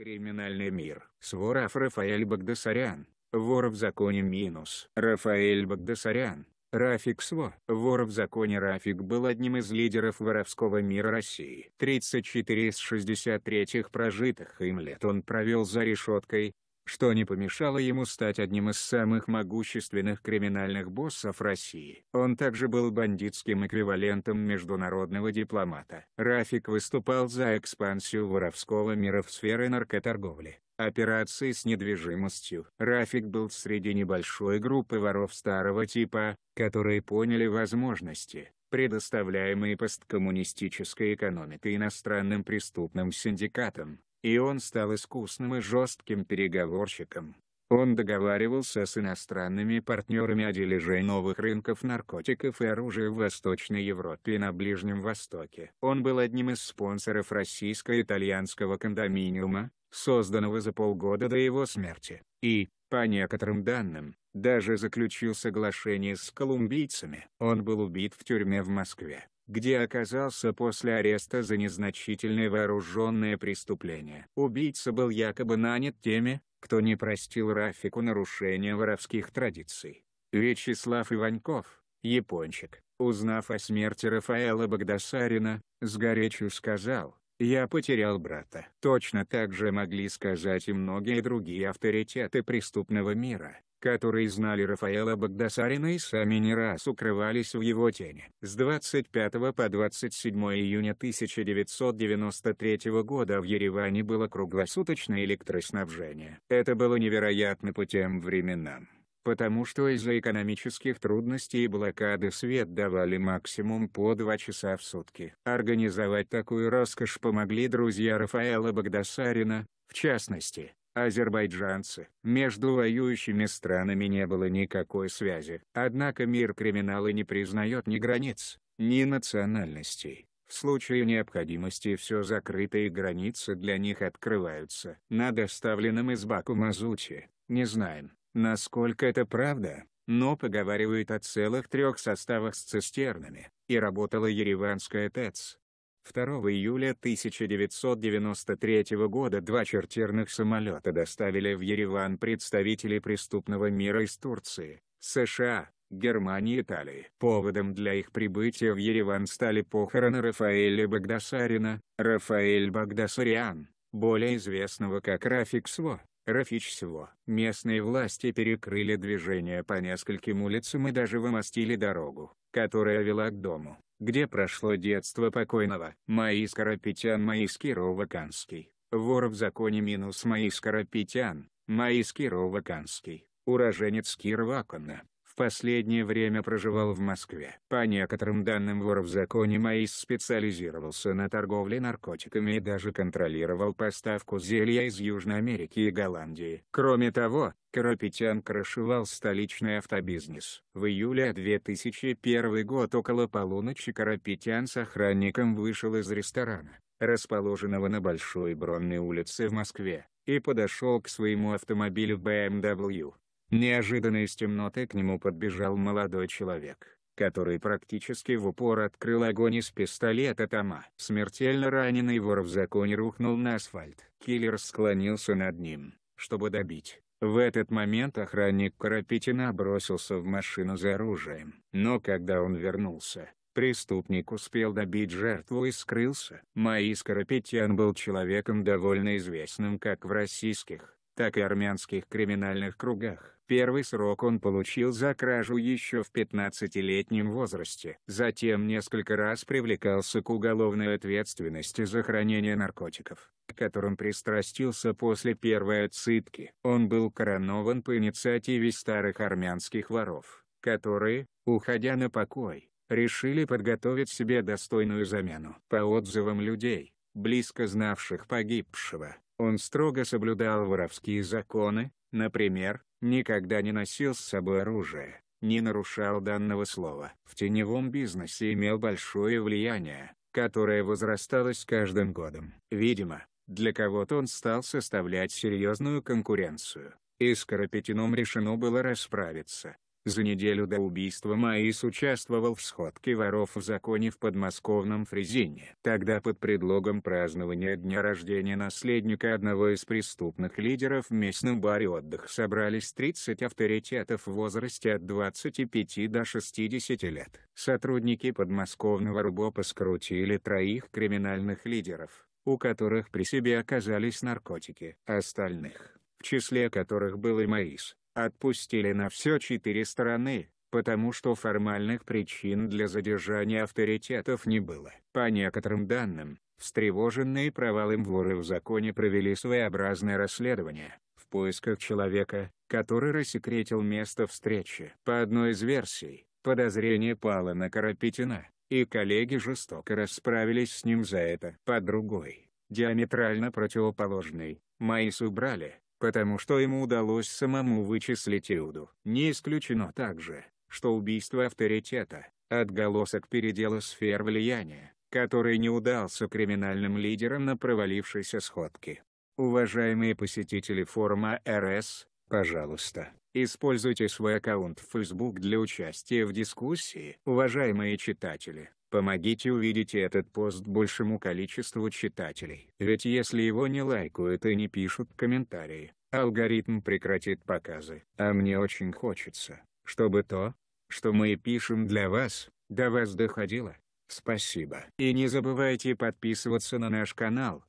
Криминальный мир. Своров Рафаэль Багдасарян. Вор в законе минус. Рафаэль Багдасарян. Рафик Сво, вор в законе Рафик был одним из лидеров воровского мира России. 34 из 63 прожитых им лет он провел за решеткой, что не помешало ему стать одним из самых могущественных криминальных боссов России. Он также был бандитским эквивалентом международного дипломата. Рафик выступал за экспансию воровского мира в сферы наркоторговли операции с недвижимостью. Рафик был среди небольшой группы воров старого типа, которые поняли возможности, предоставляемые посткоммунистической экономикой иностранным преступным синдикатам, и он стал искусным и жестким переговорщиком. Он договаривался с иностранными партнерами о дележе новых рынков наркотиков и оружия в Восточной Европе и на Ближнем Востоке. Он был одним из спонсоров российско-итальянского кондоминиума, созданного за полгода до его смерти, и, по некоторым данным, даже заключил соглашение с колумбийцами. Он был убит в тюрьме в Москве где оказался после ареста за незначительное вооруженное преступление. Убийца был якобы нанят теми, кто не простил Рафику нарушения воровских традиций. Вячеслав Иваньков, япончик, узнав о смерти Рафаэла Богдасарина, с горечью сказал, «Я потерял брата». Точно так же могли сказать и многие другие авторитеты преступного мира которые знали Рафаэла Багдасарина и сами не раз укрывались в его тени. С 25 по 27 июня 1993 года в Ереване было круглосуточное электроснабжение. Это было невероятно по тем временам потому что из-за экономических трудностей и блокады свет давали максимум по два часа в сутки. Организовать такую роскошь помогли друзья Рафаэла Багдасарина, в частности, азербайджанцы. Между воюющими странами не было никакой связи. Однако мир криминала не признает ни границ, ни национальностей. В случае необходимости все закрытые границы для них открываются. На доставленном из Баку мазуте, не знаем, насколько это правда, но поговаривают о целых трех составах с цистернами, и работала ереванская ТЭЦ, 2 июля 1993 года два чартерных самолета доставили в Ереван представителей преступного мира из Турции, США, Германии и Италии. Поводом для их прибытия в Ереван стали похороны Рафаэля Багдасарина, Рафаэль Багдасариан, более известного как Рафик Сво. Рафич Сво. Местные власти перекрыли движение по нескольким улицам и даже вымостили дорогу, которая вела к дому где прошло детство покойного. Мои Скоропетян Мои Скироваканский, вор в законе минус Мои Скоропетян, Мои Скироваканский, уроженец Кирвакана, в последнее время проживал в Москве. По некоторым данным вор в законе Маис специализировался на торговле наркотиками и даже контролировал поставку зелья из Южной Америки и Голландии. Кроме того, Карапетян крышевал столичный автобизнес. В июле 2001 год около полуночи Карапетян с охранником вышел из ресторана, расположенного на Большой Бронной улице в Москве, и подошел к своему автомобилю BMW. Неожиданно из темноты к нему подбежал молодой человек, который практически в упор открыл огонь из пистолета Тома. Смертельно раненый вор в законе рухнул на асфальт. Киллер склонился над ним, чтобы добить. В этот момент охранник Карапетина бросился в машину за оружием. Но когда он вернулся, преступник успел добить жертву и скрылся. Маис Карапетян был человеком довольно известным как в российских так и армянских криминальных кругах. Первый срок он получил за кражу еще в 15-летнем возрасте. Затем несколько раз привлекался к уголовной ответственности за хранение наркотиков, к которым пристрастился после первой отсыпки. Он был коронован по инициативе старых армянских воров, которые, уходя на покой, решили подготовить себе достойную замену. По отзывам людей, близко знавших погибшего, он строго соблюдал воровские законы, например, никогда не носил с собой оружие, не нарушал данного слова. В теневом бизнесе имел большое влияние, которое возрастало с каждым годом. Видимо, для кого-то он стал составлять серьезную конкуренцию, и с Карапетином решено было расправиться. За неделю до убийства Маис участвовал в сходке воров в законе в подмосковном Фрезине. Тогда под предлогом празднования дня рождения наследника одного из преступных лидеров в местном баре отдых собрались 30 авторитетов в возрасте от 25 до 60 лет. Сотрудники подмосковного РУБОПа скрутили троих криминальных лидеров, у которых при себе оказались наркотики. Остальных, в числе которых был и Маис, отпустили на все четыре стороны, потому что формальных причин для задержания авторитетов не было. По некоторым данным, встревоженные провалом воры в законе провели своеобразное расследование, в поисках человека, который рассекретил место встречи. По одной из версий, подозрение пало на Карапетина, и коллеги жестоко расправились с ним за это. По другой, диаметрально противоположной, Маис убрали, потому что ему удалось самому вычислить Иуду. Не исключено также, что убийство авторитета – отголосок передела сфер влияния, который не удался криминальным лидерам на провалившейся сходке. Уважаемые посетители форума РС, Пожалуйста, используйте свой аккаунт в Facebook для участия в дискуссии, уважаемые читатели. Помогите увидеть этот пост большему количеству читателей. Ведь если его не лайкают и не пишут комментарии, алгоритм прекратит показы. А мне очень хочется, чтобы то, что мы пишем для вас, до вас доходило. Спасибо. И не забывайте подписываться на наш канал,